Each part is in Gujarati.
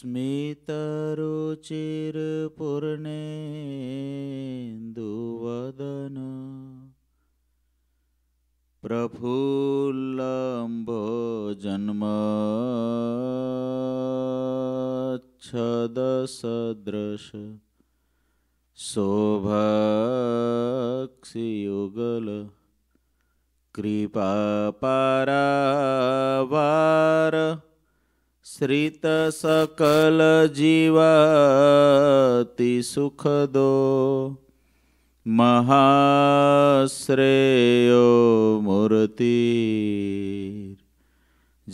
स्मितरुचिरपूर्णेन्दुवदन प्रफुल्लम्बो जन्मच्छदसदृश शोभक्षियुगल कृपापरावार શ્રીત સકલ જીવાતિ સુખદો મહાશ્રેયો મૂર્તિ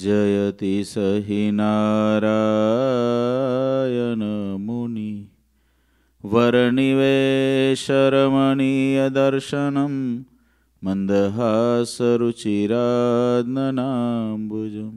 જયતિ સહિ નારાયણ મુનિ વર્ણિવેશરમણીયદર્શનમ મંદહાસરુચિરાદનાંબુજમ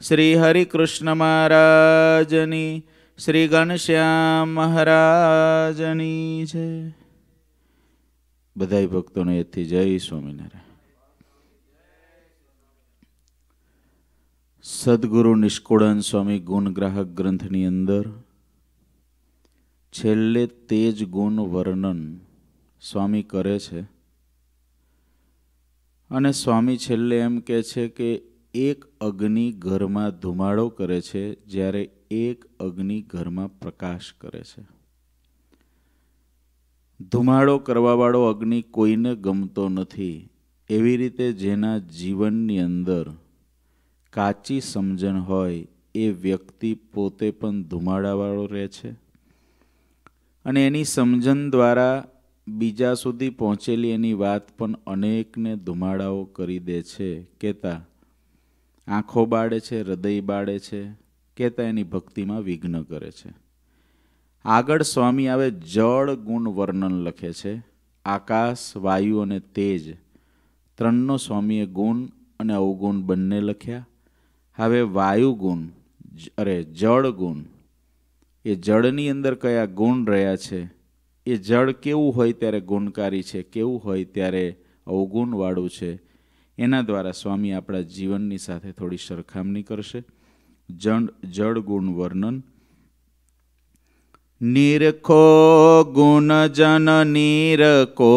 શ્રી હરિકૃષ્ણ મહારાજની શ્રી ઘનશ્યામ મહારાજની છે બધા ભક્તોને એથી જય સ્વામિનારાયણ સદગુરુ નિષ્કુળન સ્વામી ગુણગ્રાહક ગ્રંથની અંદર છેલ્લે તેજ ગુણ વર્ણન સ્વામી કરે છે અને સ્વામી છેલ્લે એમ કહે છે કે એક અગ્નિ ઘરમાં ધુમાડો કરે છે જ્યારે એક અગ્નિ ઘરમાં પ્રકાશ કરે છે ધુમાડો કરવાવાળો અગ્નિ કોઈને ગમતો નથી એવી રીતે જેના જીવનની અંદર કાચી સમજણ હોય એ વ્યક્તિ પોતે પણ ધુમાડાવાળો રહે છે અને એની સમજણ દ્વારા બીજા સુધી પહોંચેલી એની વાત પણ અનેકને ધુમાડાઓ કરી દે છે કહેતા આંખો બાળે છે હૃદય બાળે છે કહેતા એની ભક્તિમાં વિઘ્ન કરે છે આગળ સ્વામી આવે જળ ગુણ વર્ણન લખે છે આકાશ વાયુ અને તેજ ત્રણનો સ્વામીએ ગુણ અને અવગુણ બંને લખ્યા હવે વાયુ ગુણ અરે જળ ગુણ એ જળની અંદર કયા ગુણ રહ્યા છે એ જળ કેવું હોય ત્યારે ગુણકારી છે કેવું હોય ત્યારે અવગુણવાળું છે એના દ્વારા સ્વામી આપણા જીવનની સાથે થોડી સરખામણી કરશે જડ જળ ગુણ વર્ણન નિરખો ગુણજન નિરખો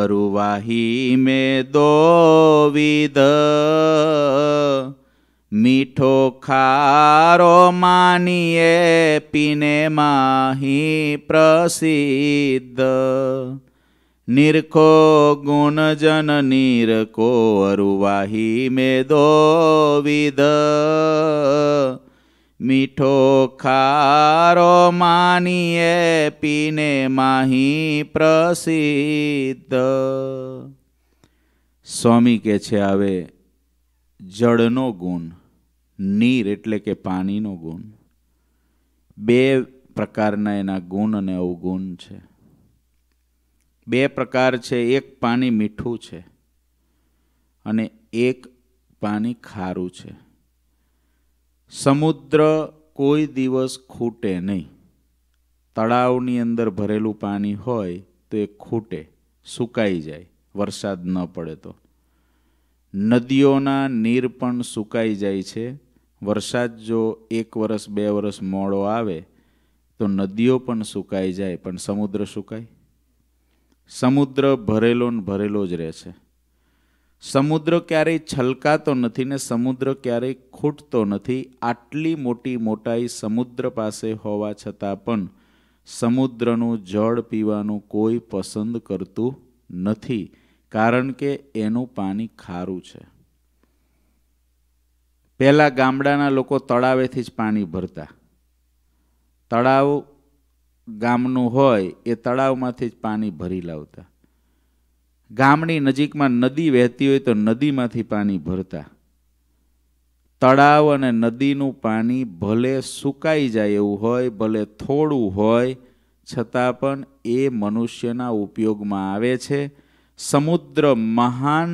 અરુવાહી મે દોવિધ મીઠો ખારો માનીએ પીને માહી પ્રસિદ્ધ નિરખો ગુણ ગુણજન નિરખો અરુવાહી મેદો વિધ મીઠો ખારો માનીએ પીને માહી પ્રસિદ્ધ સ્વામી કે છે હવે જળનો ગુણ નીર એટલે કે પાણીનો ગુણ બે પ્રકારના એના ગુણ અને અવગુણ છે બે પ્રકાર છે એક પાણી મીઠું છે અને એક પાણી ખારું છે સમુદ્ર કોઈ દિવસ ખૂટે નહીં તળાવની અંદર ભરેલું પાણી હોય તો એ ખૂટે સુકાઈ જાય વરસાદ ન પડે તો નદીઓના નીર પણ સુકાઈ જાય છે વરસાદ જો એક વરસ બે વરસ મોડો આવે તો નદીઓ પણ સુકાઈ જાય પણ સમુદ્ર સુકાય સમુદ્ર ભરેલો ને ભરેલો જ રહે છે સમુદ્ર ક્યારેય છલકાતો નથી ને સમુદ્ર ક્યારેય ખૂટતો નથી આટલી મોટી મોટાઈ સમુદ્ર પાસે હોવા છતાં પણ સમુદ્રનું જળ પીવાનું કોઈ પસંદ કરતું નથી કારણ કે એનું પાણી ખારું છે પહેલાં ગામડાના લોકો તળાવેથી જ પાણી ભરતા તળાવ ગામનું હોય એ તળાવમાંથી જ પાણી ભરી લાવતા ગામની નજીકમાં નદી વહેતી હોય તો નદીમાંથી પાણી ભરતા તળાવ અને નદીનું પાણી ભલે સુકાઈ જાય એવું હોય ભલે થોડું હોય છતાં પણ એ મનુષ્યના ઉપયોગમાં આવે છે સમુદ્ર મહાન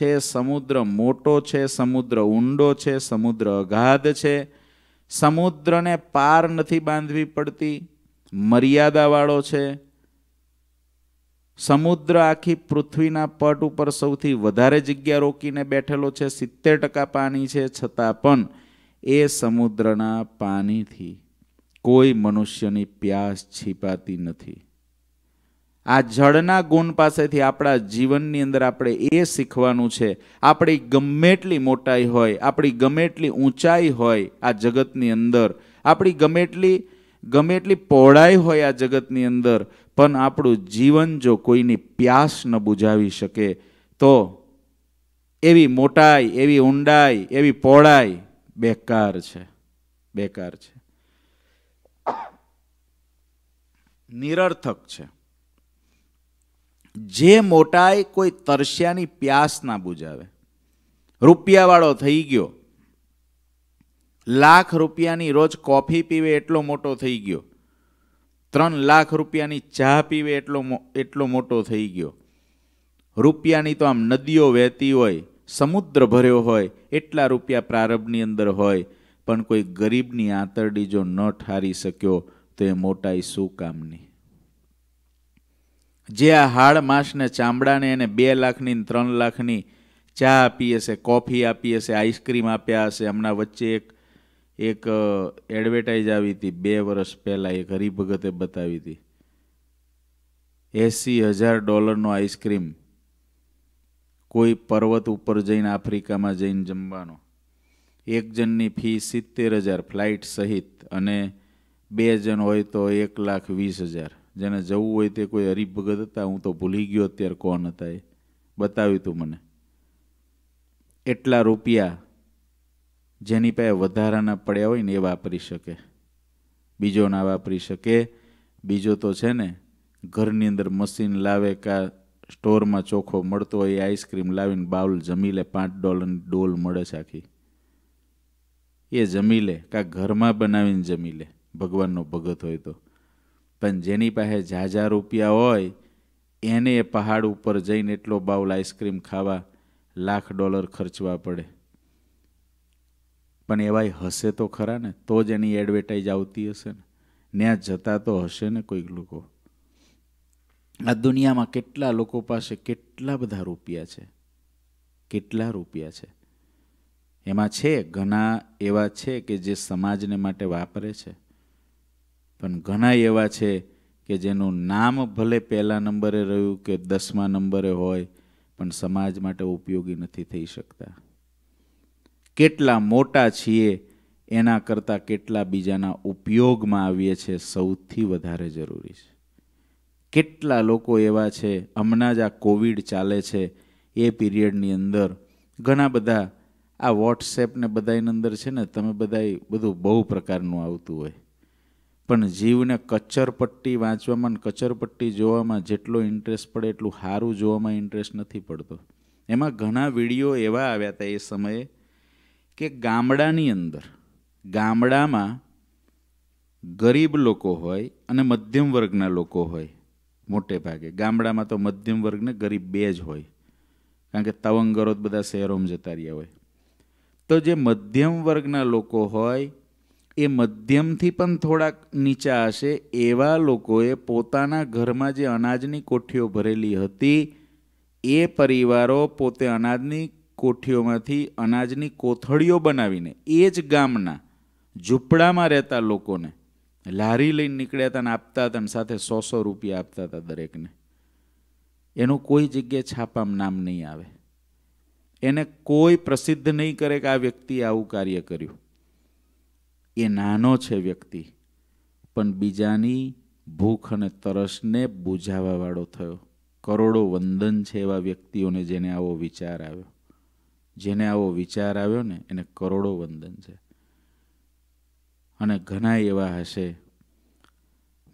છે સમુદ્ર મોટો છે સમુદ્ર ઊંડો છે સમુદ્ર અગાધ છે સમુદ્રને પાર નથી બાંધવી પડતી મર્યાદાવાળો છે સમુદ્ર આખી પૃથ્વીના પટ ઉપર સૌથી વધારે જગ્યા રોકીને બેઠેલો છે સિત્તેર ટકા પાણી છે છતાં પણ એ સમુદ્રના પાણીથી કોઈ મનુષ્યની પ્યાસ છીપાતી નથી આ જળના ગુણ પાસેથી આપણા જીવનની અંદર આપણે એ શીખવાનું છે આપણી ગમે એટલી મોટાઈ હોય આપણી ગમે એટલી ઊંચાઈ હોય આ જગતની અંદર આપણી ગમે એટલી ગમે એટલી પહોળાઈ હોય આ જગતની અંદર પણ આપણું જીવન જો કોઈની પ્યાસ ન બુજાવી શકે તો એવી મોટાઈ એવી ઊંડાઈ એવી પહોળાઈ બેકાર છે બેકાર છે નિરર્થક છે જે મોટાઈ કોઈ તરસ્યાની પ્યાસ ના બુજાવે રૂપિયાવાળો થઈ ગયો લાખ રૂપિયાની રોજ કોફી પીવે એટલો મોટો થઈ ગયો ત્રણ લાખ રૂપિયાની ચા પીવે એટલો એટલો મોટો થઈ ગયો રૂપિયાની તો આમ નદીઓ વહેતી હોય સમુદ્ર ભર્યો હોય એટલા રૂપિયા પ્રારંભની અંદર હોય પણ કોઈ ગરીબની આંતરડી જો ન ઠારી શક્યો તો એ મોટાઈ શું કામની જે આ હાડ માસને ચામડાને એને બે લાખની ત્રણ લાખની ચા આપી હશે કોફી આપી હશે આઈસ્ક્રીમ આપ્યા હશે હમણાં વચ્ચે એક એક એડવર્ટાઇઝ આવી હતી બે વર્ષ પહેલાં એક હરિભગતે બતાવી હતી એંસી હજાર ડોલરનો આઈસ્ક્રીમ કોઈ પર્વત ઉપર જઈને આફ્રિકામાં જઈને જમવાનો એક જણની ફી સિત્તેર હજાર ફ્લાઇટ સહિત અને બે જણ હોય તો એક લાખ વીસ હજાર જેને જવું હોય તે કોઈ હરિભગત હતા હું તો ભૂલી ગયો અત્યારે કોણ હતા એ બતાવ્યું હતું મને એટલા રૂપિયા જેની પાસે વધારાના પડ્યા હોય ને એ વાપરી શકે બીજો ના વાપરી શકે બીજો તો છે ને ઘરની અંદર મશીન લાવે કાં સ્ટોરમાં ચોખ્ખો મળતો હોય એ આઈસ્ક્રીમ લાવીને બાઉલ જમી લે પાંચ ડોલરની ડોલ મળે છે આખી એ જમી લે કાં ઘરમાં બનાવીને જમી લે ભગવાનનો ભગત હોય તો પણ જેની પાસે ઝાઝા રૂપિયા હોય એને એ પહાડ ઉપર જઈને એટલો બાઉલ આઈસ્ક્રીમ ખાવા લાખ ડોલર ખર્ચવા પડે પણ એવાય હશે તો ખરા ને તો જ એની એડવર્ટાઇઝ આવતી હશે ને ત્યાં જતા તો હશે ને કોઈક લોકો આ દુનિયામાં કેટલા લોકો પાસે કેટલા બધા રૂપિયા છે કેટલા રૂપિયા છે એમાં છે ઘણા એવા છે કે જે સમાજને માટે વાપરે છે પણ ઘણા એવા છે કે જેનું નામ ભલે પહેલા નંબરે રહ્યું કે દસમા નંબરે હોય પણ સમાજ માટે ઉપયોગી નથી થઈ શકતા કેટલા મોટા છીએ એના કરતાં કેટલા બીજાના ઉપયોગમાં આવીએ છીએ સૌથી વધારે જરૂરી છે કેટલા લોકો એવા છે હમણાં જ આ કોવિડ ચાલે છે એ પીરિયડની અંદર ઘણા બધા આ વોટ્સએપને બધાની અંદર છે ને તમે બધા બધું બહુ પ્રકારનું આવતું હોય પણ જીવને કચરપટ્ટી વાંચવામાં કચરપટ્ટી જોવામાં જેટલો ઇન્ટરેસ્ટ પડે એટલું સારું જોવામાં ઇન્ટરેસ્ટ નથી પડતો એમાં ઘણા વિડીયો એવા આવ્યા હતા એ સમયે કે ગામડાની અંદર ગામડામાં ગરીબ લોકો હોય અને મધ્યમ વર્ગના લોકો હોય મોટે ભાગે ગામડામાં તો મધ્યમ વર્ગને ગરીબ બે જ હોય કારણ કે તવંગરો બધા શહેરોમાં જતા રહ્યા હોય તો જે મધ્યમ વર્ગના લોકો હોય એ મધ્યમથી પણ થોડાક નીચા હશે એવા લોકોએ પોતાના ઘરમાં જે અનાજની કોઠીઓ ભરેલી હતી એ પરિવારો પોતે અનાજની કોઠીઓમાંથી અનાજની કોથળીઓ બનાવીને એ જ ગામના ઝૂંપડામાં રહેતા લોકોને લારી લઈને નીકળ્યા હતા ને આપતા હતા ને સાથે સો સો રૂપિયા આપતા હતા દરેકને એનું કોઈ જગ્યાએ છાપામાં નામ નહીં આવે એને કોઈ પ્રસિદ્ધ નહીં કરે કે આ વ્યક્તિએ આવું કાર્ય કર્યું એ નાનો છે વ્યક્તિ પણ બીજાની ભૂખ અને તરસને બુઝાવાવાળો થયો કરોડો વંદન છે એવા વ્યક્તિઓને જેને આવો વિચાર આવ્યો જેને આવો વિચાર આવ્યો ને એને કરોડો વંદન છે અને ઘણા એવા હશે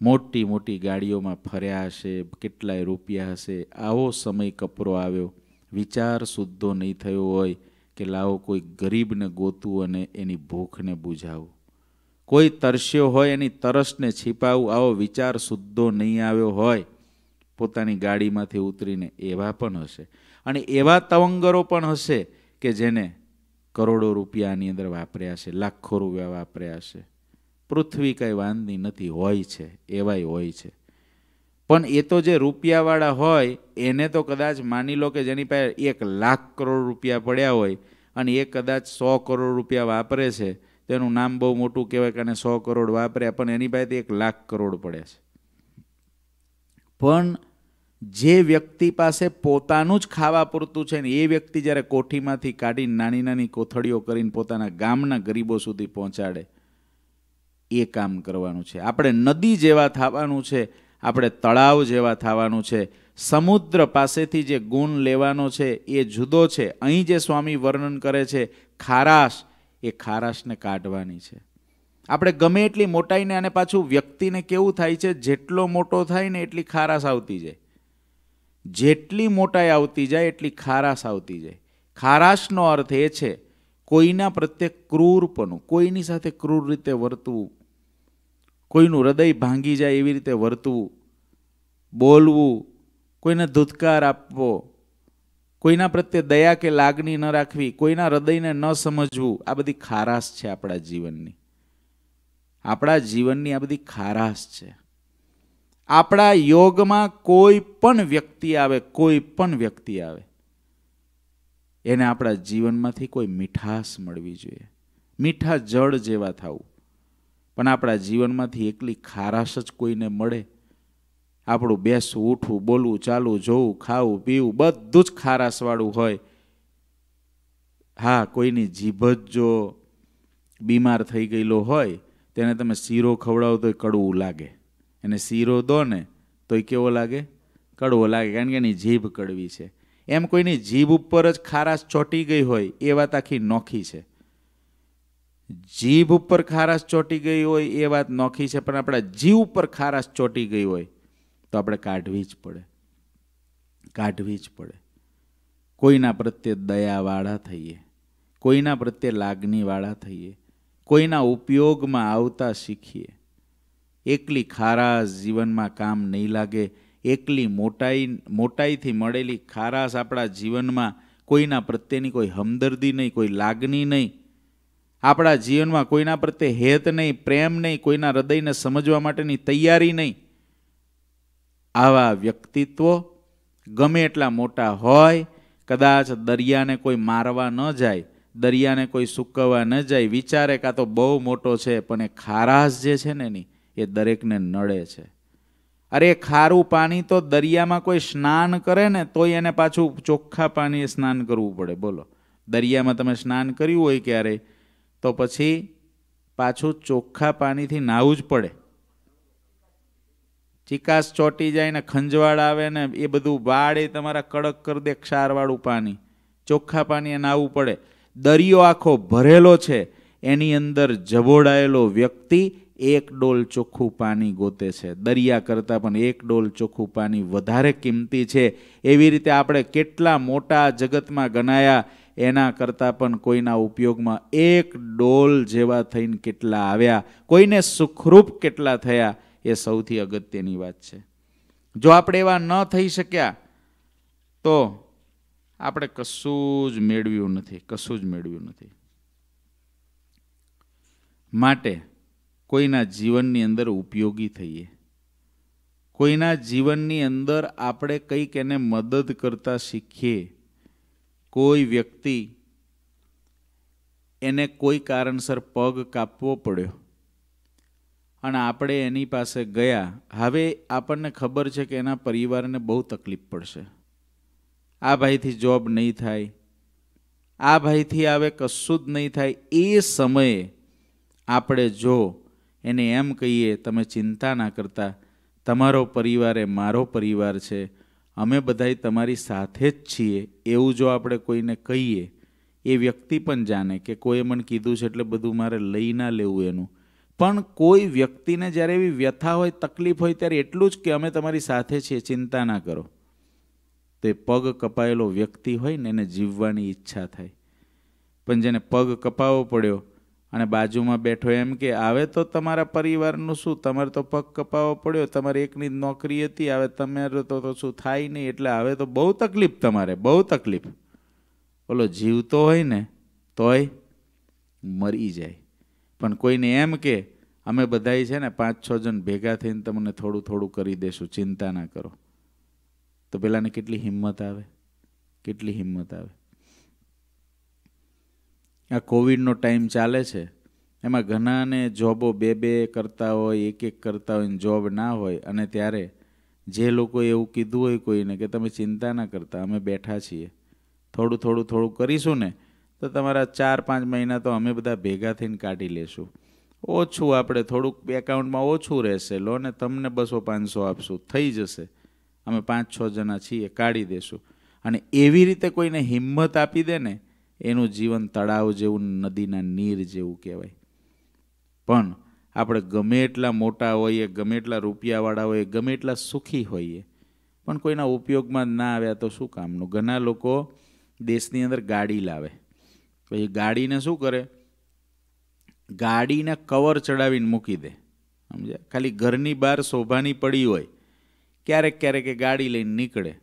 મોટી મોટી ગાડીઓમાં ફર્યા હશે કેટલાય રૂપિયા હશે આવો સમય કપરો આવ્યો વિચાર શુદ્ધો નહીં થયો હોય કે લાવો કોઈ ગરીબને ગોતું અને એની ભૂખને બુઝાવું કોઈ તરસ્યો હોય એની તરસને છીપાવું આવો વિચાર શુદ્ધો નહીં આવ્યો હોય પોતાની ગાડીમાંથી ઉતરીને એવા પણ હશે અને એવા તવંગરો પણ હશે કે જેને કરોડો રૂપિયાની અંદર વાપર્યા છે લાખો રૂપિયા વાપર્યા છે પૃથ્વી કંઈ વાંધી નથી હોય છે એવાય હોય છે પણ એ તો જે રૂપિયાવાળા હોય એને તો કદાચ માની લો કે જેની પાસે એક લાખ કરોડ રૂપિયા પડ્યા હોય અને એ કદાચ સો કરોડ રૂપિયા વાપરે છે તેનું નામ બહુ મોટું કહેવાય કે સો કરોડ વાપર્યા પણ એની પાસે એક લાખ કરોડ પડ્યા છે પણ જે વ્યક્તિ પાસે પોતાનું જ ખાવા પૂરતું છે ને એ વ્યક્તિ જ્યારે કોઠીમાંથી કાઢીને નાની નાની કોથળીઓ કરીને પોતાના ગામના ગરીબો સુધી પહોંચાડે એ કામ કરવાનું છે આપણે નદી જેવા થવાનું છે આપણે તળાવ જેવા થવાનું છે સમુદ્ર પાસેથી જે ગુણ લેવાનો છે એ જુદો છે અહીં જે સ્વામી વર્ણન કરે છે ખારાશ એ ખારાશને કાઢવાની છે આપણે ગમે એટલી મોટાઈને અને પાછું વ્યક્તિને કેવું થાય છે જેટલો મોટો થાય ને એટલી ખારાશ આવતી જાય જેટલી મોટાઈ આવતી જાય એટલી ખારાશ આવતી જાય ખારાશનો અર્થ એ છે કોઈના પ્રત્યે ક્રૂરપણું કોઈની સાથે ક્રૂર રીતે વર્તવું કોઈનું હૃદય ભાંગી જાય એવી રીતે વર્તવું બોલવું કોઈને ધુતકાર આપવો કોઈના પ્રત્યે દયા કે લાગણી ન રાખવી કોઈના હૃદયને ન સમજવું આ બધી ખારાશ છે આપણા જીવનની આપણા જીવનની આ બધી ખારાશ છે આપણા યોગમાં કોઈ પણ વ્યક્તિ આવે કોઈ પણ વ્યક્તિ આવે એને આપણા જીવનમાંથી કોઈ મીઠાશ મળવી જોઈએ મીઠા જળ જેવા થવું પણ આપણા જીવનમાંથી એકલી ખારાશ જ કોઈને મળે આપણું બેસવું ઉઠવું બોલવું ચાલવું જોવું ખાવું પીવું બધું જ ખારાશવાળું હોય હા કોઈની જીભ જ જો બીમાર થઈ ગયેલો હોય તેને તમે શીરો ખવડાવો તો કડવું લાગે એને શીરો દો ને તો એ કેવો લાગે કડવો લાગે કારણ કે એની જીભ કડવી છે એમ કોઈની જીભ ઉપર જ ખારાશ ચોંટી ગઈ હોય એ વાત આખી નોખી છે જીભ ઉપર ખારાશ ચોંટી ગઈ હોય એ વાત નોખી છે પણ આપણા જીવ ઉપર ખારાશ ચોંટી ગઈ હોય તો આપણે કાઢવી જ પડે કાઢવી જ પડે કોઈના પ્રત્યે દયાવાળા થઈએ કોઈના પ્રત્યે લાગણીવાળા થઈએ કોઈના ઉપયોગમાં આવતા શીખીએ એકલી ખારાશ જીવનમાં કામ નહીં લાગે એકલી મોટાઈ મોટાઈથી મળેલી ખારાશ આપણા જીવનમાં કોઈના પ્રત્યેની કોઈ હમદર્દી નહીં કોઈ લાગણી નહીં આપણા જીવનમાં કોઈના પ્રત્યે હેત નહીં પ્રેમ નહીં કોઈના હૃદયને સમજવા માટેની તૈયારી નહીં આવા વ્યક્તિત્વો ગમે એટલા મોટા હોય કદાચ દરિયાને કોઈ મારવા ન જાય દરિયાને કોઈ સૂકવવા ન જાય વિચારે કાં તો બહુ મોટો છે પણ એ ખારાશ જે છે ને એની એ દરેકને નડે છે અરે ખારું પાણી તો દરિયામાં કોઈ સ્નાન કરે ને તોય એને પાછું ચોખ્ખા પાણીએ સ્નાન કરવું પડે બોલો દરિયામાં તમે સ્નાન કર્યું હોય ક્યારે તો પછી પાછું ચોખ્ખા પાણીથી નાહવું જ પડે ચિકાસ ચોટી જાય ને ખંજવાળ આવે ને એ બધું વાળે તમારા કડક કરી દે ક્ષારવાળું પાણી ચોખ્ખા પાણી એને આવવું પડે દરિયો આખો ભરેલો છે એની અંદર જબોડાયેલો વ્યક્તિ એક ડોલ ચોખ્ખું પાણી ગોતે છે દરિયા કરતાં પણ એક ડોલ ચોખ્ખું પાણી વધારે કિંમતી છે એવી રીતે આપણે કેટલા મોટા જગતમાં ગણાયા એના કરતાં પણ કોઈના ઉપયોગમાં એક ડોલ જેવા થઈને કેટલા આવ્યા કોઈને સુખરૂપ કેટલા થયા એ સૌથી અગત્યની વાત છે જો આપણે એવા ન થઈ શક્યા તો આપણે કશું જ મેળવ્યું નથી કશું જ મેળવ્યું નથી માટે કોઈના જીવનની અંદર ઉપયોગી થઈએ કોઈના જીવનની અંદર આપણે કંઈક એને મદદ કરતા શીખીએ કોઈ વ્યક્તિ એને કોઈ કારણસર પગ કાપવો પડ્યો અને આપણે એની પાસે ગયા હવે આપણને ખબર છે કે એના પરિવારને બહુ તકલીફ પડશે આ ભાઈથી જોબ નહીં થાય આ ભાઈથી હવે કશું જ નહીં થાય એ સમયે આપણે જો એને એમ કહીએ તમે ચિંતા ના કરતા તમારો પરિવાર એ મારો પરિવાર છે અમે બધાય તમારી સાથે જ છીએ એવું જો આપણે કોઈને કહીએ એ વ્યક્તિ પણ જાણે કે કોઈએ મને કીધું છે એટલે બધું મારે લઈ ના લેવું એનું પણ કોઈ વ્યક્તિને જ્યારે એવી વ્યથા હોય તકલીફ હોય ત્યારે એટલું જ કે અમે તમારી સાથે છીએ ચિંતા ના કરો તો એ પગ કપાયેલો વ્યક્તિ હોય ને એને જીવવાની ઈચ્છા થાય પણ જેને પગ કપાવો પડ્યો અને બાજુમાં બેઠો એમ કે આવે તો તમારા પરિવારનું શું તમારે તો પગ કપાવો પડ્યો તમારી એકની જ નોકરી હતી હવે તમારે તો તો શું થાય નહીં એટલે આવે તો બહુ તકલીફ તમારે બહુ તકલીફ ઓલો જીવતો હોય ને તોય મરી જાય પણ કોઈને એમ કે અમે બધાય છે ને પાંચ છ જણ ભેગા થઈને તમને થોડું થોડું કરી દેશું ચિંતા ના કરો તો પેલાને કેટલી હિંમત આવે કેટલી હિંમત આવે આ કોવિડનો ટાઈમ ચાલે છે એમાં ઘણાને જોબો બે બે કરતા હોય એક એક કરતા હોય જોબ ના હોય અને ત્યારે જે લોકો એવું કીધું હોય કોઈને કે તમે ચિંતા ના કરતા અમે બેઠા છીએ થોડું થોડું થોડું કરીશું ને તો તમારા ચાર પાંચ મહિના તો અમે બધા ભેગા થઈને કાઢી લેશું ઓછું આપણે થોડુંક એકાઉન્ટમાં ઓછું રહેશે લો ને તમને બસો પાંચસો આપશું થઈ જશે અમે પાંચ છ જણા છીએ કાઢી દેશું અને એવી રીતે કોઈને હિંમત આપી દે ને એનું જીવન તળાવ જેવું નદીના નીર જેવું કહેવાય પણ આપણે ગમે એટલા મોટા હોઈએ ગમે એટલા રૂપિયાવાળા હોઈએ ગમે એટલા સુખી હોઈએ પણ કોઈના ઉપયોગમાં ના આવ્યા તો શું કામનું ઘણા લોકો દેશની અંદર ગાડી લાવે પછી ગાડીને શું કરે ગાડીને કવર ચડાવીને મૂકી દે સમજ્યા ખાલી ઘરની બહાર શોભાની પડી હોય ક્યારેક ક્યારેક એ ગાડી લઈને નીકળે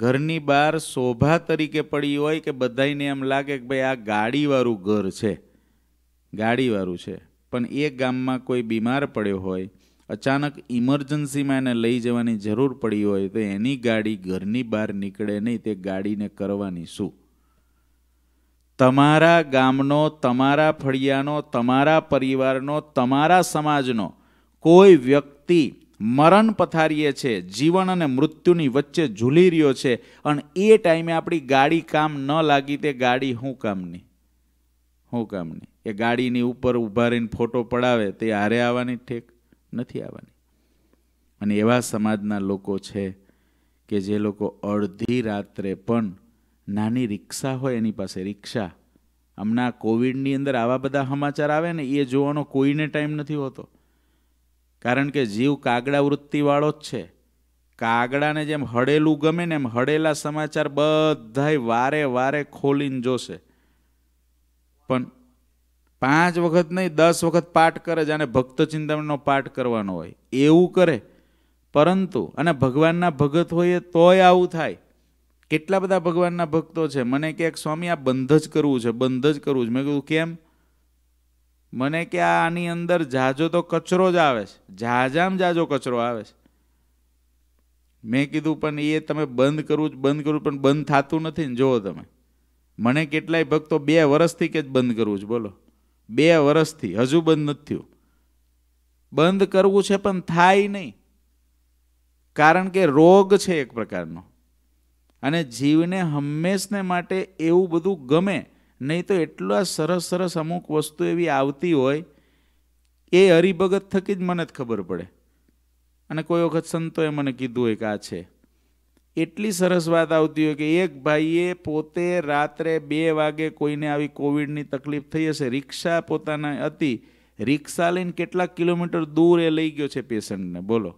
ઘરની બહાર શોભા તરીકે પડી હોય કે બધાને એમ લાગે કે ભાઈ આ ગાડીવાળું ઘર છે ગાડીવાળું છે પણ એ ગામમાં કોઈ બીમાર પડ્યો હોય અચાનક ઇમરજન્સીમાં એને લઈ જવાની જરૂર પડી હોય તો એની ગાડી ઘરની બહાર નીકળે નહીં તે ગાડીને કરવાની શું તમારા ગામનો તમારા ફળિયાનો તમારા પરિવારનો તમારા સમાજનો કોઈ વ્યક્તિ મરણ પથારીએ છે જીવન અને મૃત્યુની વચ્ચે ઝૂલી રહ્યો છે અને એ ટાઈમે આપણી ગાડી કામ ન લાગી તે ગાડી શું કામની શું કામની એ ગાડીની ઉપર ઊભા રહીને ફોટો પડાવે તે હારે આવવાની ઠેક નથી આવવાની અને એવા સમાજના લોકો છે કે જે લોકો અડધી રાત્રે પણ નાની રિક્ષા હોય એની પાસે રિક્ષા હમણાં કોવિડની અંદર આવા બધા સમાચાર આવે ને એ જોવાનો કોઈને ટાઈમ નથી હોતો કારણ કે જીવ કાગડા વૃત્તિવાળો જ છે કાગડાને જેમ હડેલું ગમે ને એમ હડેલા સમાચાર બધાય વારે વારે ખોલીને જોશે પણ પાંચ વખત નહીં દસ વખત પાઠ કરે જાણે ભક્ત ચિંતામણનો પાઠ કરવાનો હોય એવું કરે પરંતુ અને ભગવાનના ભગત હોઈએ તોય આવું થાય કેટલા બધા ભગવાનના ભક્તો છે મને ક્યાંક સ્વામી આ બંધ જ કરવું છે બંધ જ કરવું છે મેં કીધું કેમ મને કે આની અંદર જાજો તો કચરો જ આવે છે જાજામ જાજો કચરો આવે છે મેં કીધું પણ એ તમે બંધ કરવું જ બંધ કરવું પણ બંધ થતું નથી ને જુઓ તમે મને કેટલાય ભક્તો બે વર્ષથી કે જ બંધ કરવું છે બોલો બે વર્ષથી હજુ બંધ નથી થયું બંધ કરવું છે પણ થાય નહીં કારણ કે રોગ છે એક પ્રકારનો અને જીવને હંમેશને માટે એવું બધું ગમે નહીં તો એટલા સરસ સરસ અમુક વસ્તુ એવી આવતી હોય એ હરિભગત થકી જ મને જ ખબર પડે અને કોઈ વખત સંતોએ મને કીધું હોય કે આ છે એટલી સરસ વાત આવતી હોય કે એક ભાઈએ પોતે રાત્રે બે વાગે કોઈને આવી કોવિડની તકલીફ થઈ હશે રિક્ષા પોતાના હતી રિક્ષા લઈને કેટલાક કિલોમીટર દૂર એ લઈ ગયો છે પેશન્ટને બોલો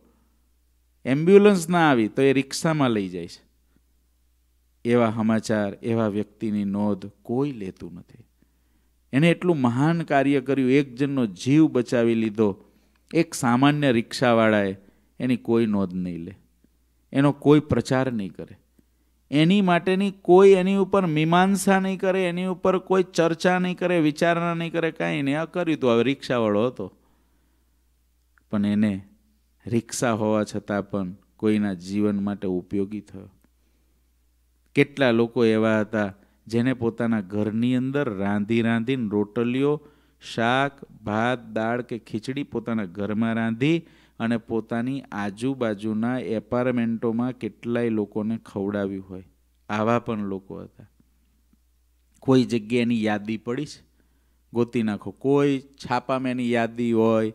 એમ્બ્યુલન્સ ના આવી તો એ રિક્ષામાં લઈ જાય છે એવા સમાચાર એવા વ્યક્તિની નોંધ કોઈ લેતું નથી એણે એટલું મહાન કાર્ય કર્યું એક જણનો જીવ બચાવી લીધો એક સામાન્ય રિક્ષાવાળાએ એની કોઈ નોંધ નહીં લે એનો કોઈ પ્રચાર નહીં કરે એની માટેની કોઈ એની ઉપર મીમાંસા નહીં કરે એની ઉપર કોઈ ચર્ચા નહીં કરે વિચારણા નહીં કરે કાંઈ નહીં આ કર્યું તો હવે રિક્ષાવાળો હતો પણ એને રિક્ષા હોવા છતાં પણ કોઈના જીવન માટે ઉપયોગી થયો કેટલા લોકો એવા હતા જેને પોતાના ઘરની અંદર રાંધી રાંધીને રોટલીઓ શાક ભાત દાળ કે ખીચડી પોતાના ઘરમાં રાંધી અને પોતાની આજુબાજુના એપાર્ટમેન્ટોમાં કેટલાય લોકોને ખવડાવ્યું હોય આવા પણ લોકો હતા કોઈ જગ્યાની યાદી પડી છે ગોતી નાખો કોઈ છાપામાં એની યાદી હોય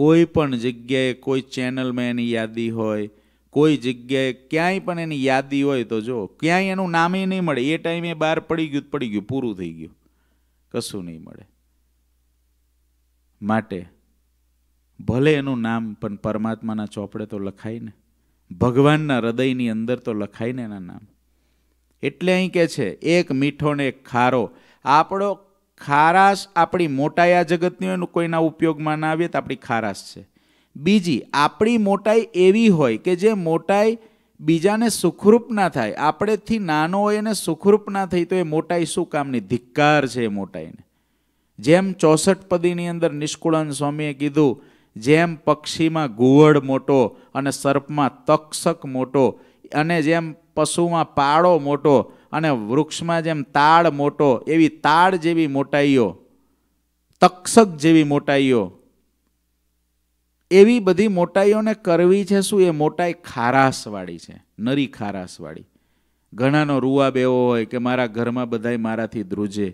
કોઈ પણ જગ્યાએ કોઈ ચેનલમાં એની યાદી હોય કોઈ જગ્યાએ ક્યાંય પણ એની યાદી હોય તો જો ક્યાંય એનું નામે નહીં મળે એ ટાઈમે બહાર પડી ગયું પડી ગયું પૂરું થઈ ગયું કશું નહીં મળે માટે ભલે એનું નામ પણ પરમાત્માના ચોપડે તો લખાય ને ભગવાનના હૃદયની અંદર તો લખાય ને એના નામ એટલે અહીં કહે છે એક મીઠો ને એક ખારો આપણો ખારાશ આપણી મોટાયા જગતની હોય એનું કોઈના ઉપયોગમાં ના આવીએ તો આપણી ખારાશ છે બીજી આપણી મોટાઈ એવી હોય કે જે મોટાઈ બીજાને સુખરૂપ ના થાય આપણેથી નાનો હોય અને સુખરૂપ ના થઈ તો એ મોટાઈ શું કામની ધિક્કાર છે એ મોટાઈને જેમ ચોસઠ પદીની અંદર નિષ્કુળન સ્વામીએ કીધું જેમ પક્ષીમાં ગુવડ મોટો અને સર્પમાં તક્ષક મોટો અને જેમ પશુમાં પાળો મોટો અને વૃક્ષમાં જેમ તાળ મોટો એવી તાળ જેવી મોટાઈઓ તક્ષક જેવી મોટાઈઓ એવી બધી મોટાઈઓને કરવી છે શું એ મોટાઈ ખારાશવાળી છે નરી ખારાશવાળી ઘણાનો રૂવાબ એવો હોય કે મારા ઘરમાં બધાય મારાથી ધ્રુજે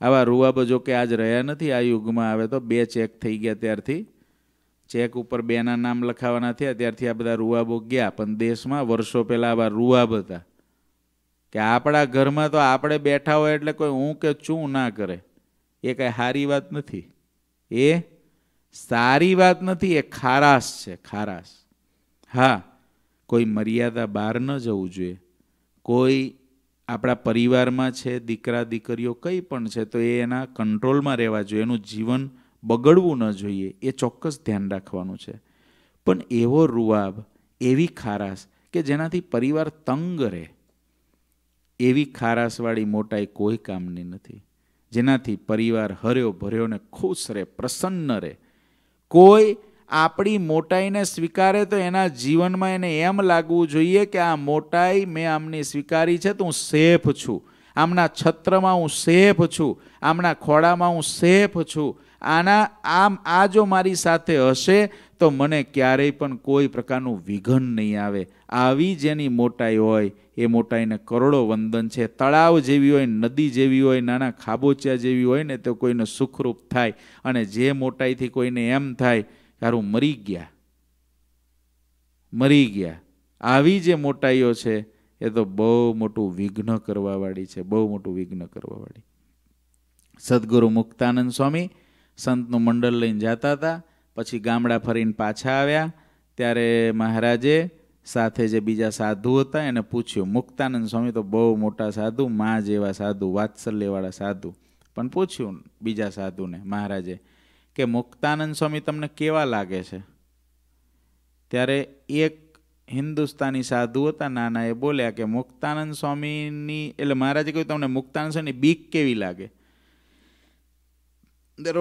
આવા રૂવાબ જો કે આજ રહ્યા નથી આ યુગમાં આવે તો બે ચેક થઈ ગયા ત્યારથી ચેક ઉપર બેના નામ લખાવાના થયા ત્યારથી આ બધા રૂવાબો ગયા પણ દેશમાં વર્ષો પહેલાં આવા રૂવાબ હતા કે આપણા ઘરમાં તો આપણે બેઠા હોય એટલે કોઈ હું કે ચું ના કરે એ કાંઈ સારી વાત નથી એ સારી વાત નથી એ ખારાશ છે ખારાશ હા કોઈ મર્યાદા બહાર ન જવું જોઈએ કોઈ આપણા પરિવારમાં છે દીકરા દીકરીઓ કંઈ પણ છે તો એ એના કંટ્રોલમાં રહેવા જોઈએ એનું જીવન બગડવું ન જોઈએ એ ચોક્કસ ધ્યાન રાખવાનું છે પણ એવો રૂવાબ એવી ખારાશ કે જેનાથી પરિવાર તંગ રહે એવી ખારાશવાળી મોટાઈ કોઈ કામની નથી જેનાથી પરિવાર હર્યો ભર્યો ને ખુશ રહે પ્રસન્ન રહે કોઈ આપણી મોટાઈને સ્વીકારે તો એના જીવનમાં એને એમ લાગવું જોઈએ કે આ મોટાઈ મેં આમની સ્વીકારી છે તો હું સેફ છું આમના છત્રમાં હું સેફ છું આમના ખોળામાં હું સેફ છું આના આમ આ જો મારી સાથે હશે તો મને ક્યારેય પણ કોઈ પ્રકારનું વિઘન નહીં આવે આવી જેની મોટાઈ હોય એ મોટાઈને કરોડો વંદન છે તળાવ જેવી હોય નદી જેવી હોય નાના ખાબોચિયા જેવી હોય ને તો કોઈને સુખરૂપ થાય અને જે મોટાઈથી કોઈને એમ થાય તારું મરી ગયા મરી ગયા આવી જે મોટાઈઓ છે એ તો બહુ મોટું વિઘ્ન કરવાવાળી છે બહુ મોટું વિઘ્ન કરવાવાળી સદગુરુ મુક્તાનંદ સ્વામી સંતનું મંડળ લઈને જતા હતા પછી ગામડા ફરીને પાછા આવ્યા ત્યારે મહારાજે સાથે જે બીજા સાધુ હતા એને પૂછ્યું મુક્તાનંદ સ્વામી તો બહુ મોટા સાધુ મા જેવા સાધુ વાત્સલ્યવાળા સાધુ પણ પૂછ્યું બીજા સાધુને મહારાજે કે મુક્તાનંદ સ્વામી તમને કેવા લાગે છે ત્યારે એક હિન્દુસ્તાની સાધુ હતા નાના એ બોલ્યા કે મુક્તાનંદ સ્વામીની એટલે મહારાજે કહ્યું તમને મુક્તાનંદ સ્વામીની બીક કેવી લાગે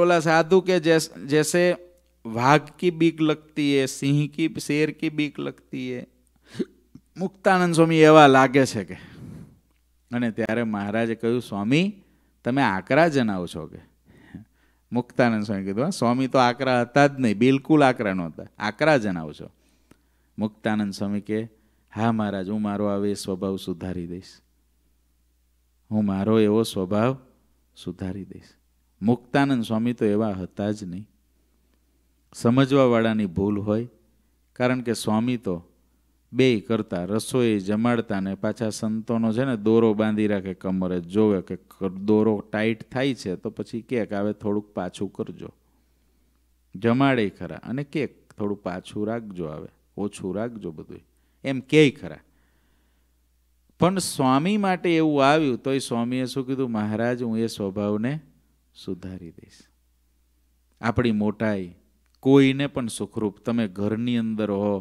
ઓલા સાધુ કે જેસે વાઘ કી બીક લગતી है સિંહ કી શેર કી બીક लगती है મુક્તાનંદ સ્વામી એવા લાગે છે કે અને ત્યારે મહારાજે કહ્યું સ્વામી તમે આકરા જણાવો છો કે મુક્તાનંદ સ્વામી કીધું હા સ્વામી તો આકરા હતા જ નહીં બિલકુલ આકરા નહોતા આકરા જણાવો છો મુક્તાનંદ સ્વામી કે હા મહારાજ હું મારો આવે એ સ્વભાવ સુધારી દઈશ હું મારો એવો સ્વભાવ સુધારી દઈશ મુક્તાનંદ સ્વામી તો એવા હતા જ નહીં સમજવાવાળાની ભૂલ હોય કારણ કે સ્વામી તો બે કરતા રસોઈ જમાડતા ને પાછા સંતોનો છે ને દોરો બાંધી રાખે કમરે જોવે કે દોરો ટાઈટ થાય છે તો પછી કેક આવે થોડુંક પાછું કરજો જમાડે ખરા અને કેક થોડું પાછું રાખજો આવે ઓછું રાખજો બધું એમ કે ખરા પણ સ્વામી માટે એવું આવ્યું તો એ સ્વામીએ શું કીધું મહારાજ હું એ સ્વભાવને સુધારી દઈશ આપણી મોટાઈ કોઈને પણ સુખરૂપ તમે ઘરની અંદર હો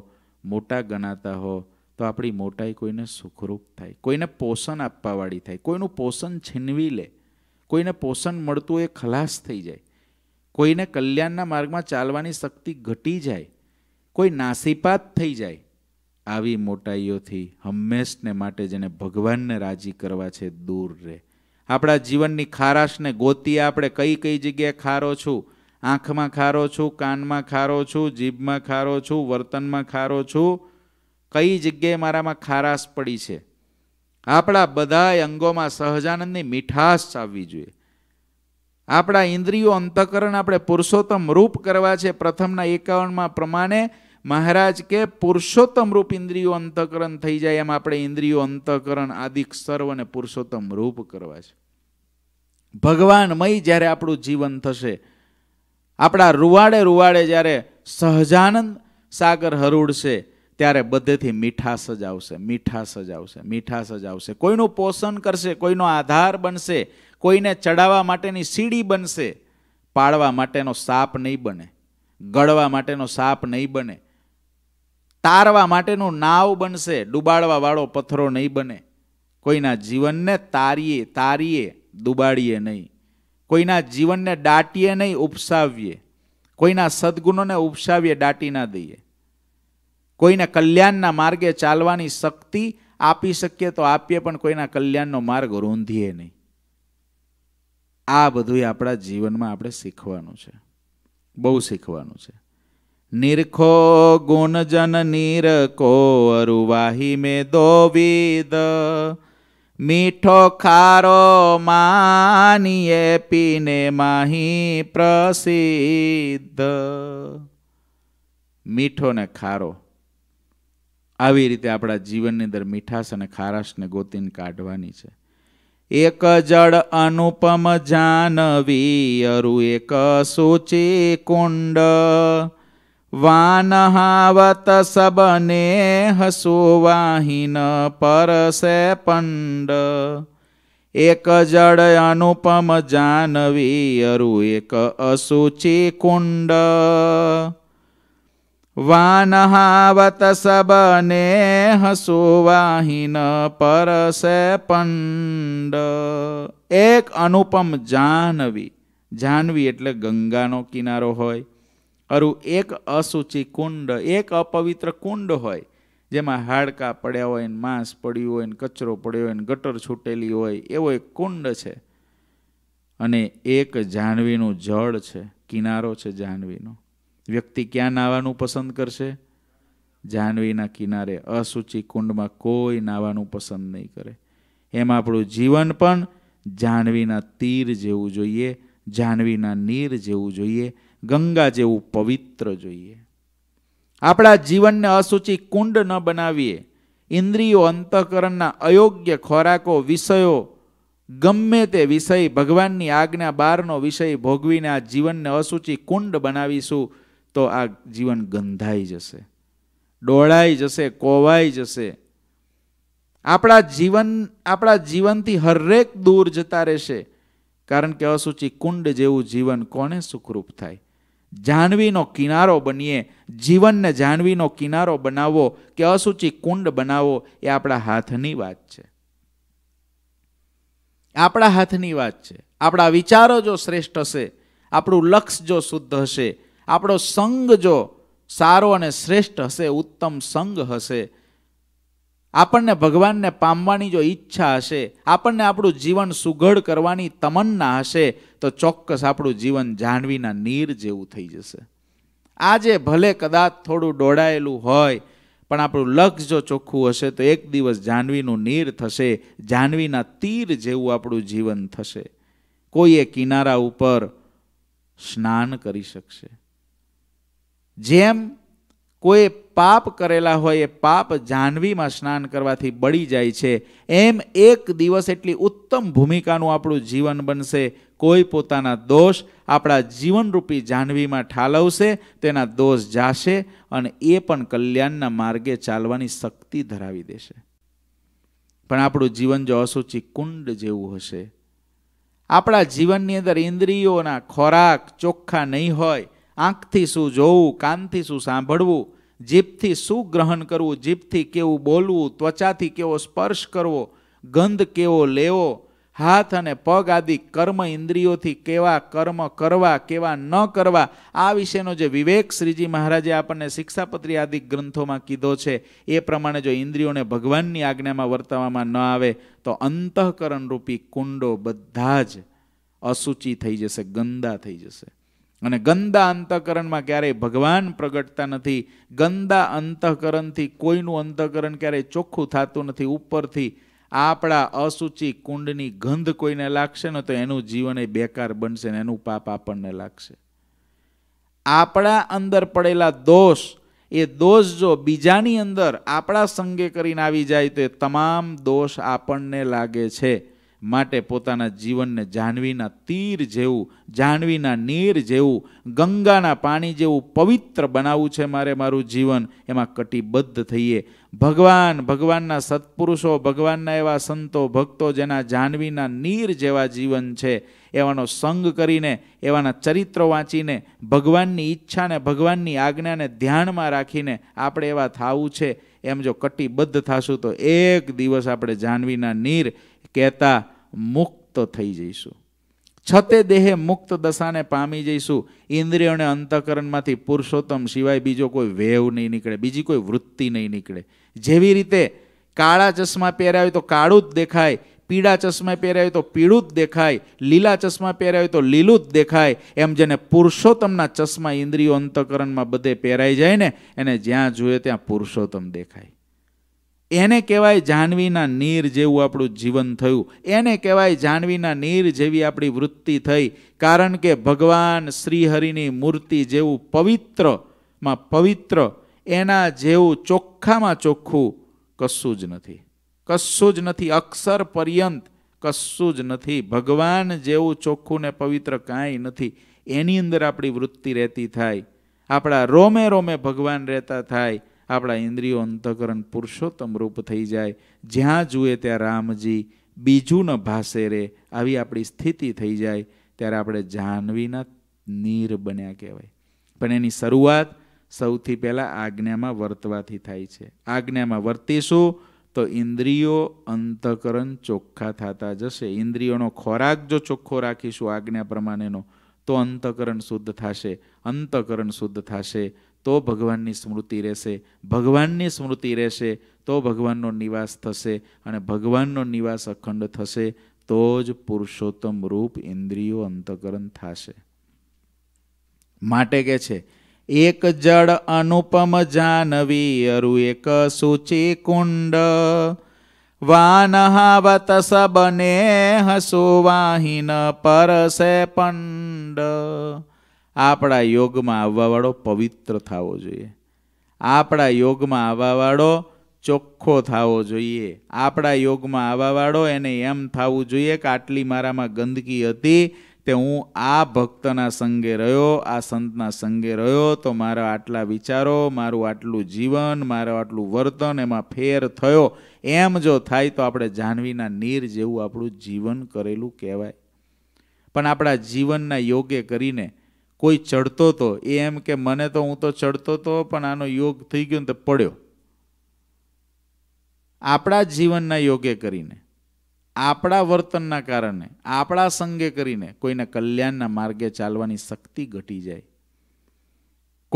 મોટા ગણાતા હો તો આપણી મોટાઈ કોઈને સુખરૂપ થાય કોઈને પોષણ આપવાવાળી થાય કોઈનું પોષણ છીનવી લે કોઈને પોષણ મળતું એ ખલાસ થઈ જાય કોઈને કલ્યાણના માર્ગમાં ચાલવાની શક્તિ ઘટી જાય કોઈ નાસીપાત થઈ જાય આવી મોટાઈઓથી હંમેશને માટે જેને ભગવાનને રાજી કરવા છે દૂર રહે આપણા જીવનની ખારાશને ગોતી આપણે કઈ કઈ જગ્યાએ ખારો છું આંખમાં ખારો છું કાનમાં ખારો છું જીભમાં ખારો છું વર્તનમાં ખારો છું કઈ જગ્યાએ મારામાં ખારાશ પડી છે આપણા બધા અંગોમાં સહજાનંદની મીઠાશ આવવી જોઈએ આપણા ઇન્દ્રિયો અંતકરણ આપણે પુરુષોત્તમ રૂપ કરવા છે પ્રથમના એકાવનમાં પ્રમાણે મહારાજ કે પુરુષોત્તમ રૂપ ઇન્દ્રિયો અંતકરણ થઈ જાય એમ આપણે ઇન્દ્રિયો અંતકરણ આદિક સર્વ અને પુરુષોત્તમ રૂપ કરવા છે ભગવાનમય જ્યારે આપણું જીવન થશે આપણા રૂવાડે રૂવાડે જ્યારે સહજાનંદ સાગર હરુડશે ત્યારે બધેથી મીઠાશ જ આવશે મીઠાશ જ આવશે મીઠાશ જ આવશે કોઈનું પોષણ કરશે કોઈનો આધાર બનશે કોઈને ચડાવવા માટેની સીડી બનશે પાળવા માટેનો સાપ નહીં બને ગળવા માટેનો સાપ નહીં બને તારવા માટેનું નાવ બનશે ડૂબાડવા વાળો પથ્થરો નહીં બને કોઈના જીવનને તારીએ તારીએ ડૂબાડીએ નહીં કોઈના જીવનને દાટીએ નહીં ઉપસાવીએ કોઈના સદગુણોને ઉપસાવીએ દાટી ના દઈએ કોઈને કલ્યાણના માર્ગે ચાલવાની શક્તિ આપી શકીએ તો આપીએ પણ કોઈના કલ્યાણનો માર્ગ રૂંધીએ નહીં આ બધું આપણા જીવનમાં આપણે શીખવાનું છે બહુ શીખવાનું છે નિરખો ગુણજન નિરકો અરુવાહી મેં દોવિદ મીઠો ખારો માનીએ પીને માહી પ્રસિદ્ધ મીઠો ને ખારો આવી રીતે આપણા જીવનની અંદર મીઠાશ અને ખારાશને ગોતીને કાઢવાની છે એક જળ અનુપમ જાનવી અરુ એક સૂચી કુંડ વાનહાવત સબને હસુવાહીન પરસે પંડ એક જડ અનુપમ જાનવી અરુ એક અસુચિ કુંડ વાનહાવત સબને હસુવાહીન પરસે પંડ એક અનુપમ જાનવી જાનવી એટલે ગંગાનો કિનારો હોય અરુ એક અસુચિ કુંડ એક અપવિત્ર કુંડ હોય જેમાં હાડકા પડ્યા હોય ને માંસ પડ્યું હોય ને કચરો પડ્યો હોય ને ગટર છૂટેલી હોય એવો એક કુંડ છે અને એક જાહ્નવીનું જળ છે કિનારો છે જાહ્નવીનો વ્યક્તિ ક્યાં નાહવાનું પસંદ કરશે જાહ્નવીના કિનારે અસુચિ કુંડમાં કોઈ નાહવાનું પસંદ નહીં કરે એમ આપણું જીવન પણ જાહ્નવીના તીર જેવું જોઈએ જાહ્નવીના નીર જેવું જોઈએ ગંગા જેવું પવિત્ર જોઈએ આપણા જીવનને અસૂચિ કુંડ ન બનાવીએ ઇન્દ્રિયો અંતઃકરણના અયોગ્ય ખોરાકો વિષયો ગમે તે વિષય ભગવાનની આજ્ઞા બારનો વિષય ભોગવીને આ જીવનને અસૂચિ કુંડ બનાવીશું તો આ જીવન ગંધાઈ જશે ડોળાઈ જશે કોવાઈ જશે આપણા જીવન આપણા જીવનથી હરેક દૂર જતા રહેશે કારણ કે અસૂચિ કુંડ જેવું જીવન કોને સુખરૂપ થાય જાનવીનો કિનારો બનીએ જીવનને જાનવીનો કિનારો બનાવવો કે અસૂચિ કુંડ બનાવવો એ આપણા હાથની વાત છે આપણા હાથની વાત છે આપણા વિચારો જો શ્રેષ્ઠ હશે આપણું લક્ષ જો શુદ્ધ હશે આપણો સંગ જો સારો અને શ્રેષ્ઠ હશે ઉત્તમ સંગ હશે આપણને ભગવાનને પામવાની જો ઈચ્છા હશે આપણને આપણું જીવન સુઘડ કરવાની તમન્ના હશે તો ચોક્કસ આપણું જીવન જાહ્નવીના નીર જેવું થઈ જશે આજે ભલે કદાચ થોડું ડોળાયેલું હોય પણ આપણું લક્ષ જો ચોખ્ખું હશે તો એક દિવસ જાનવીનું નીર થશે જાનવીના તીર જેવું આપણું જીવન થશે કોઈએ કિનારા ઉપર સ્નાન કરી શકશે જેમ કોઈ પાપ કરેલા હોય એ પાપ જાહ્નવીમાં સ્નાન કરવાથી બળી જાય છે એમ એક દિવસ એટલી ઉત્તમ ભૂમિકાનું આપણું જીવન બનશે કોઈ પોતાના દોષ આપણા જીવનરૂપી જાહ્નવીમાં ઠાલવશે તેના દોષ જાશે અને એ પણ કલ્યાણના માર્ગે ચાલવાની શક્તિ ધરાવી દેશે પણ આપણું જીવન જો અસુચિ કુંડ જેવું હશે આપણા જીવનની અંદર ઇન્દ્રિયોના ખોરાક ચોખ્ખા નહીં હોય આંખથી શું જોવું કાનથી શું સાંભળવું જીભથી શું ગ્રહણ કરવું જીભથી કેવું બોલવું ત્વચાથી કેવો સ્પર્શ કરવો ગંધ કેવો લેવો હાથ અને પગ આદિ કર્મ ઇન્દ્રિયોથી કેવા કર્મ કરવા કેવા ન કરવા આ વિશેનો જે વિવેક શ્રીજી મહારાજે આપણને શિક્ષાપત્રી આદિ ગ્રંથોમાં કીધો છે એ પ્રમાણે જો ઇન્દ્રિયોને ભગવાનની આજ્ઞામાં વર્તાવવામાં ન આવે તો અંતઃકરણરૂપી કુંડો બધા જ અસુચી થઈ જશે ગંદા થઈ જશે અને ગંદા અંતઃકરણમાં ક્યારેય ભગવાન પ્રગટતા નથી ગંદા અંતઃકરણથી કોઈનું અંતઃકરણ ક્યારેય ચોખ્ખું થતું નથી ઉપરથી આપણા અસૂચિ કુંડની ગંધ કોઈને લાગશે ને તો એનું જીવન એ બેકાર બનશે ને એનું પાપ આપણને લાગશે આપણા અંદર પડેલા દોષ એ દોષ જો બીજાની અંદર આપણા સંગે કરીને આવી જાય તો એ તમામ દોષ આપણને લાગે છે માટે પોતાના જીવનને જાહ્નવીના તીર જેવું જાહ્નવીના નીર જેવું ગંગાના પાણી જેવું પવિત્ર બનાવવું છે મારે મારું જીવન એમાં કટિબદ્ધ થઈએ ભગવાન ભગવાનના સત્પુરુષો ભગવાનના એવા સંતો ભક્તો જેના જાહ્નવીના નીર જેવા જીવન છે એવાનો સંગ કરીને એવાના ચરિત્રો વાંચીને ભગવાનની ઈચ્છાને ભગવાનની આજ્ઞાને ધ્યાનમાં રાખીને આપણે એવા થવું છે એમ જો કટિબદ્ધ થશું તો એક દિવસ આપણે જાનવીના નીર કહેતા મુક્ત થઈ જઈશું છતે દેહે મુક્ત દશાને પામી જઈશું ઇન્દ્રિય અને અંતકરણમાંથી પુરુષોત્તમ સિવાય બીજો કોઈ વેવ નહીં નીકળે બીજી કોઈ વૃત્તિ નહીં નીકળે જેવી રીતે કાળા ચશ્મા પહેર્યા હોય તો કાળું જ દેખાય પીળા ચશ્મા પહેર્યા હોય તો પીળું જ દેખાય લીલા ચશ્મા પહેર્યા હોય તો લીલું જ દેખાય એમ જેને પુરુષોત્તમના ચશ્મા ઇન્દ્રિયો અંતકરણમાં બધે પહેરાઈ જાય ને એને જ્યાં જોઈએ ત્યાં પુરુષોત્તમ દેખાય એને કહેવાય જાહ્નવીના નીર જેવું આપણું જીવન થયું એને કહેવાય જાહ્નવીના નીર જેવી આપણી વૃત્તિ થઈ કારણ કે ભગવાન શ્રીહરિની મૂર્તિ જેવું પવિત્રમાં પવિત્ર એના જેવું ચોખ્ખામાં ચોખ્ખું કશું જ નથી કશું જ નથી અક્ષર પર્યંત કશું જ નથી ભગવાન જેવું ચોખ્ખું ને પવિત્ર કાંઈ નથી એની અંદર આપણી વૃત્તિ રહેતી થાય આપણા રોમે રોમે ભગવાન રહેતા થાય આપણા ઇન્દ્રિયો અંતકરણ પુરુષોત્તમ રૂપ થઈ જાય જ્યાં જુએ ત્યાં રામજી બીજું ન ભાસે રે આવી આપણી સ્થિતિ થઈ જાય ત્યારે આપણે જાહ્નવીના નીર બન્યા કહેવાય પણ એની શરૂઆત સૌથી પહેલાં આજ્ઞામાં વર્તવાથી થાય છે આજ્ઞામાં વર્તીશું તો ઇન્દ્રિયો અંતકરણ ચોખ્ખા થતા જશે ઇન્દ્રિયોનો ખોરાક જો ચોખ્ખો રાખીશું આજ્ઞા પ્રમાણેનો તો અંતકરણ શુદ્ધ થશે અંતકરણ શુદ્ધ થશે તો ભગવાનની સ્મૃતિ રહેશે ભગવાનની સ્મૃતિ રહેશે તો ભગવાનનો નિવાસ થશે અને ભગવાનનો નિવાસ અખંડ થશે તો જ પુરુષોત્તમ રૂપ ઇન્દ્રિયો અંતકરણ થશે માટે કે છે એક જડ અનુપમ જાનવી અરુ એક સુચિ કુંડ વાનહાવત સબને હસો વાહિન પરસે પંડ આપણા યોગમાં આવવાવાળો પવિત્ર થવો જોઈએ આપણા યોગમાં આવવાવાળો ચોખ્ખો થવો જોઈએ આપણા યોગમાં આવવાવાળો એને એમ થવું જોઈએ કે આટલી મારામાં ગંદકી હતી તે હું આ ભક્તના સંગે રહ્યો આ સંતના સંગે રહ્યો તો મારા આટલા વિચારો મારું આટલું જીવન મારું આટલું વર્તન એમાં ફેર થયો એમ જો થાય તો આપણે જાહ્નવીના નીર જેવું આપણું જીવન કરેલું કહેવાય પણ આપણા જીવનના યોગે કરીને કોઈ ચડતો તો એ એમ કે મને તો હું તો ચડતો તો પણ આનો યોગ થઈ ગયો ને તો પડ્યો આપણા જીવનના યોગે કરીને આપણા વર્તનના કારણે આપણા સંગે કરીને કોઈના કલ્યાણના માર્ગે ચાલવાની શક્તિ ઘટી જાય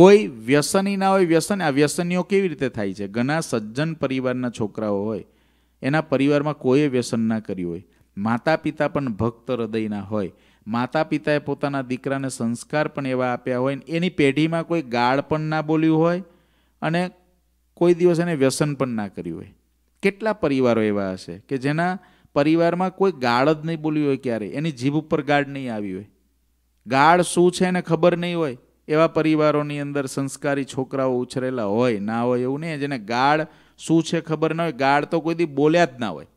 કોઈ વ્યસની ના હોય વ્યસન આ વ્યસનીઓ કેવી રીતે થાય છે ઘણા સજ્જન પરિવારના છોકરાઓ હોય એના પરિવારમાં કોઈએ વ્યસન ના કર્યું હોય માતા પિતા પણ ભક્ત હૃદયના હોય માતા પિતાએ પોતાના દીકરાને સંસ્કાર પણ એવા આપ્યા હોય એની પેઢીમાં કોઈ ગાળ પણ ના બોલ્યું હોય અને કોઈ દિવસ એને વ્યસન પણ ના કર્યું હોય કેટલા પરિવારો એવા હશે કે જેના પરિવારમાં કોઈ ગાળ જ નહીં બોલ્યું હોય ક્યારે એની જીભ ઉપર ગાળ નહીં આવી હોય ગાળ શું છે એને ખબર નહીં હોય એવા પરિવારોની અંદર સંસ્કારી છોકરાઓ ઉછરેલા હોય ના હોય એવું નહીં જેને ગાળ શું છે ખબર ના હોય ગાળ તો કોઈ દી બોલ્યા જ ના હોય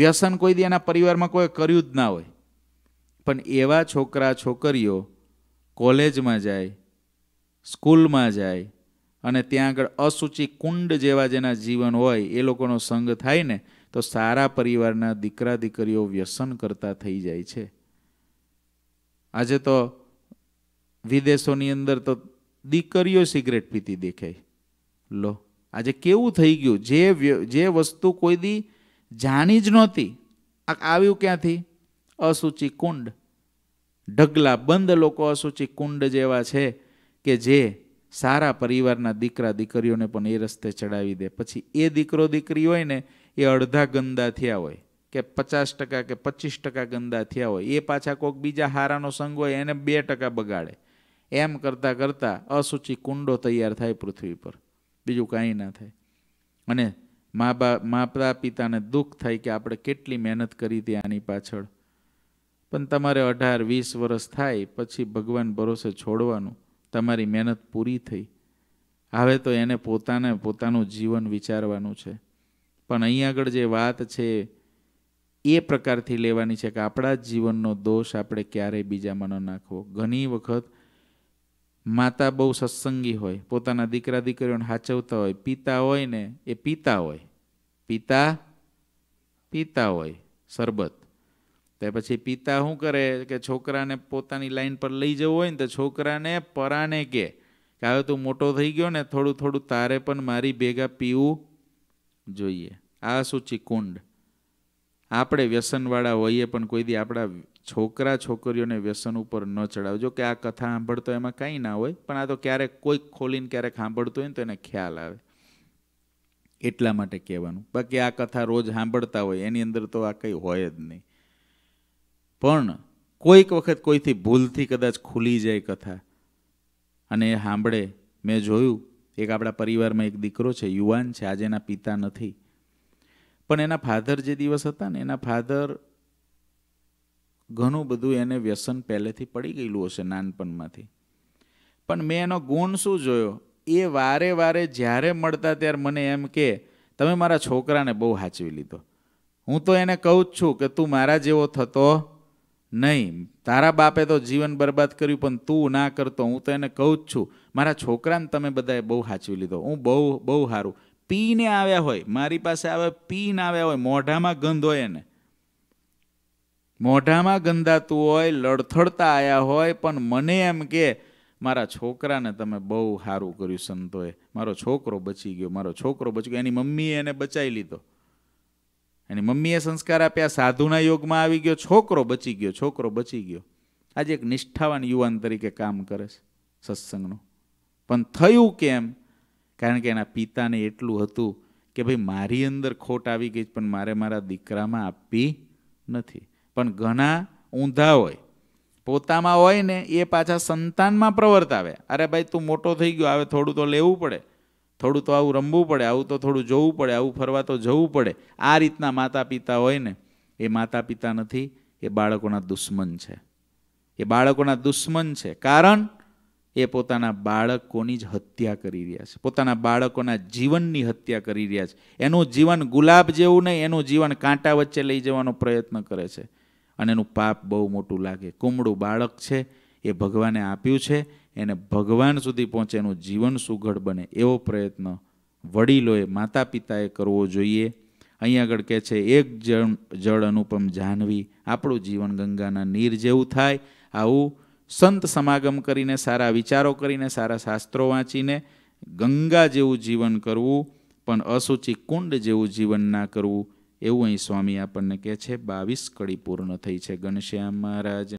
વ્યસન કોઈ દી એના પરિવારમાં કોઈ કર્યું જ ના હોય પણ એવા છોકરા છોકરીઓ કોલેજમાં જાય સ્કૂલમાં જાય અને ત્યાં આગળ અસૂચિ કુંડ જેવા જેના જીવન હોય એ લોકોનો સંગ થાય ને તો સારા પરિવારના દીકરા દીકરીઓ વ્યસન કરતા થઈ જાય છે આજે તો વિદેશોની અંદર તો દીકરીઓ સિગરેટ પીતી દેખાય લો આજે કેવું થઈ ગયું જે જે વસ્તુ કોઈ દી જાણી જ નહોતી આવ્યું ક્યાંથી અસુચિ કુંડ ઢગલા બંધ લોકો અસૂચિ કુંડ જેવા છે કે જે સારા પરિવારના દીકરા દીકરીઓને પણ એ રસ્તે ચડાવી દે પછી એ દીકરો દીકરી હોય ને એ અડધા ગંદા થયા હોય કે પચાસ ટકા કે પચીસ ટકા ગંદા થયા હોય એ પાછા કોઈક બીજા હારાનો સંગ હોય એને બે ટકા બગાડે એમ કરતાં કરતાં અસૂચિ કુંડો તૈયાર થાય પૃથ્વી પર બીજું કાંઈ ના થાય અને મા બાપ માતા પિતાને દુઃખ થાય કે આપણે કેટલી મહેનત કરી હતી આની પાછળ પણ તમારે અઢાર વીસ વર્ષ થાય પછી ભગવાન ભરોસે છોડવાનું તમારી મહેનત પૂરી થઈ હવે તો એને પોતાને પોતાનું જીવન વિચારવાનું છે પણ અહીં આગળ જે વાત છે એ પ્રકારથી લેવાની છે કે આપણા જ જીવનનો દોષ આપણે ક્યારેય બીજામાં ન નાખવો ઘણી વખત માતા બહુ સત્સંગી હોય પોતાના દીકરા દીકરીઓને સાચવતા હોય પિતા હોય ને એ પિતા હોય પિતા પિતા હોય શરબત તે પછી પિતા શું કરે કે છોકરાને પોતાની લાઈન પર લઈ જવું હોય ને તો છોકરાને પરાને કે હવે તું મોટો થઈ ગયો ને થોડું થોડું તારે પણ મારી ભેગા પીવું જોઈએ આ સૂચિ કુંડ આપણે વ્યસનવાળા હોઈએ પણ કોઈ દી આપણા છોકરા છોકરીઓને વ્યસન ઉપર ન ચડાવજો કે આ કથા સાંભળતો એમાં કાંઈ ના હોય પણ આ તો ક્યારેક કોઈક ખોલીને ક્યારેક સાંભળતો હોય ને તો એને ખ્યાલ આવે એટલા માટે કહેવાનું બાકી આ કથા રોજ સાંભળતા હોય એની અંદર તો આ કંઈ હોય જ નહીં પણ કોઈક વખત કોઈથી ભૂલથી કદાચ ખુલી જાય કથા અને એ સાંભળે મેં જોયું એક આપણા પરિવારમાં એક દીકરો છે યુવાન છે આજે એના પિતા નથી પણ એના ફાધર જે દિવસ હતા ને એના ફાધર ઘણું બધું એને વ્યસન પહેલેથી પડી ગયેલું હશે નાનપણમાંથી પણ મેં એનો ગુણ શું જોયો એ વારે વારે જ્યારે મળતા ત્યારે મને એમ કે તમે મારા છોકરાને બહુ હાચવી લીધો હું તો એને કહું જ છું કે તું મારા જેવો થતો નહીં તારા બાપે તો જીવન બરબાદ કર્યું પણ તું ના કરતો હું તો એને કહું જ છું મારા છોકરાને તમે બધાએ બહુ સાચવી લીધો હું બહુ બહુ સારું પીને આવ્યા હોય મારી પાસે આવે પીને આવ્યા હોય મોઢામાં ગંધ હોય એને મોઢામાં ગંધાતું હોય લડથડતા આવ્યા હોય પણ મને એમ કે મારા છોકરાને તમે બહુ સારું કર્યું સંતોએ મારો છોકરો બચી ગયો મારો છોકરો બચી ગયો એની મમ્મીએ એને બચાવી લીધો એની મમ્મીએ સંસ્કાર આપ્યા સાધુના યોગમાં આવી ગયો છોકરો બચી ગયો છોકરો બચી ગયો આજે એક નિષ્ઠાવાન યુવાન તરીકે કામ કરે છે સત્સંગનું પણ થયું કેમ કારણ કે એના પિતાને એટલું હતું કે ભાઈ મારી અંદર ખોટ આવી ગઈ પણ મારે મારા દીકરામાં આપવી નથી પણ ઘણા ઊંધા હોય પોતામાં હોય ને એ પાછા સંતાનમાં પ્રવર્તાવે અરે ભાઈ તું મોટો થઈ ગયો હવે થોડું તો લેવું પડે થોડું તો આવું રમવું પડે આવું તો થોડું જોવું પડે આવું ફરવા તો જવું પડે આ રીતના માતા પિતા હોય ને એ માતા પિતા નથી એ બાળકોના દુશ્મન છે એ બાળકોના દુશ્મન છે કારણ એ પોતાના બાળકોની જ હત્યા કરી રહ્યા છે પોતાના બાળકોના જીવનની હત્યા કરી રહ્યા છે એનું જીવન ગુલાબ જેવું નહીં એનું જીવન કાંટા વચ્ચે લઈ જવાનો પ્રયત્ન કરે છે અને એનું પાપ બહુ મોટું લાગે કુમળું બાળક છે એ ભગવાને આપ્યું છે એને ભગવાન સુધી પહોંચે એનું જીવન સુઘડ બને એવો પ્રયત્ન વડીલોએ માતા પિતાએ કરવો જોઈએ અહીં આગળ કહે છે એક જળ જળ અનુપમ જાહ્નવી આપણું જીવન ગંગાના નીર જેવું થાય આવું સંત સમાગમ કરીને સારા વિચારો કરીને સારા શાસ્ત્રો વાંચીને ગંગા જેવું જીવન કરવું પણ અસુચિ કુંડ જેવું જીવન ના કરવું એવું અહીં સ્વામી આપણને કહે છે બાવીસ કડી પૂર્ણ થઈ છે ઘનશ્યામ મહારાજ